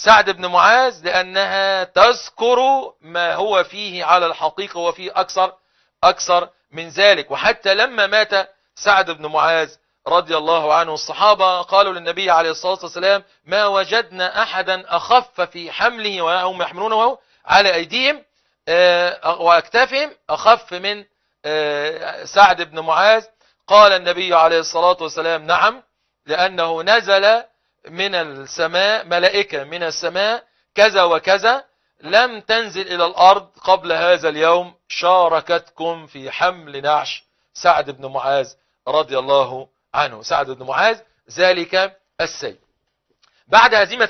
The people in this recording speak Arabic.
سعد بن معاذ لأنها تذكر ما هو فيه على الحقيقة وفي أكثر أكثر من ذلك وحتى لما مات سعد بن معاذ رضي الله عنه الصحابة قالوا للنبي عليه الصلاة والسلام ما وجدنا أحدا أخف في حمله وهم يحملونه على أيديهم آه، وأكتافهم أخف من آه، سعد بن معاذ قال النبي عليه الصلاة والسلام نعم لأنه نزل من السماء ملائكة من السماء كذا وكذا لم تنزل إلى الأرض قبل هذا اليوم شاركتكم في حمل نعش سعد بن معاذ رضي الله عنه سعد بن معاذ ذلك السيد بعد هزيمة